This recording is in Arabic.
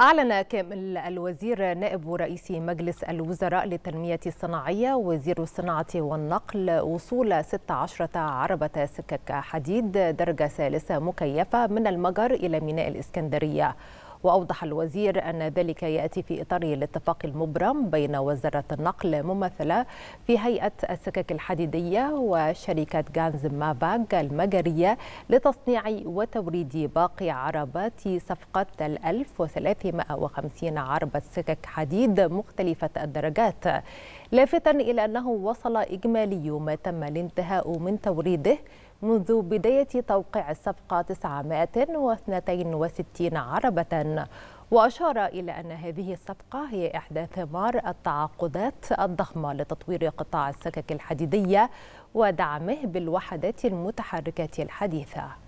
أعلن كامل الوزير نائب رئيس مجلس الوزراء للتنمية الصناعية وزير الصناعة والنقل وصول 16 عربة سكك حديد درجة ثالثة مكيفة من المجر إلى ميناء الإسكندرية وأوضح الوزير أن ذلك يأتي في إطار الاتفاق المبرم بين وزارة النقل ممثلة في هيئة السكك الحديدية وشركة غانز مافاغ المجرية لتصنيع وتوريد باقي عربات صفقة 1350 عربة سكك حديد مختلفة الدرجات لافتا إلى أنه وصل إجمالي ما تم الانتهاء من توريده منذ بداية توقيع الصفقة 962 عربة وأشار إلى أن هذه الصفقة هي إحدى ثمار التعاقدات الضخمة لتطوير قطاع السكك الحديدية ودعمه بالوحدات المتحركة الحديثة